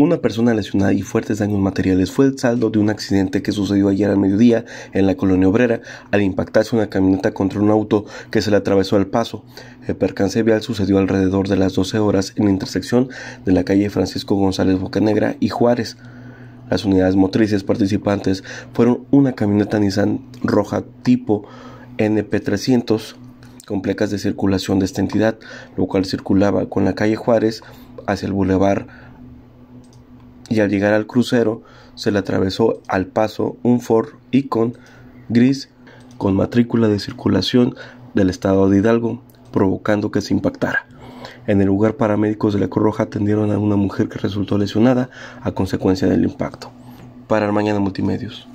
Una persona lesionada y fuertes daños materiales fue el saldo de un accidente que sucedió ayer al mediodía en la colonia obrera al impactarse una camioneta contra un auto que se le atravesó al paso. El percance vial sucedió alrededor de las 12 horas en la intersección de la calle Francisco González Bocanegra y Juárez. Las unidades motrices participantes fueron una camioneta Nissan roja tipo NP300 con placas de circulación de esta entidad, lo cual circulaba con la calle Juárez hacia el bulevar y al llegar al crucero se le atravesó al paso un Ford Icon gris con matrícula de circulación del estado de Hidalgo, provocando que se impactara. En el lugar paramédicos de la Corroja Roja atendieron a una mujer que resultó lesionada a consecuencia del impacto. Para el Mañana Multimedios.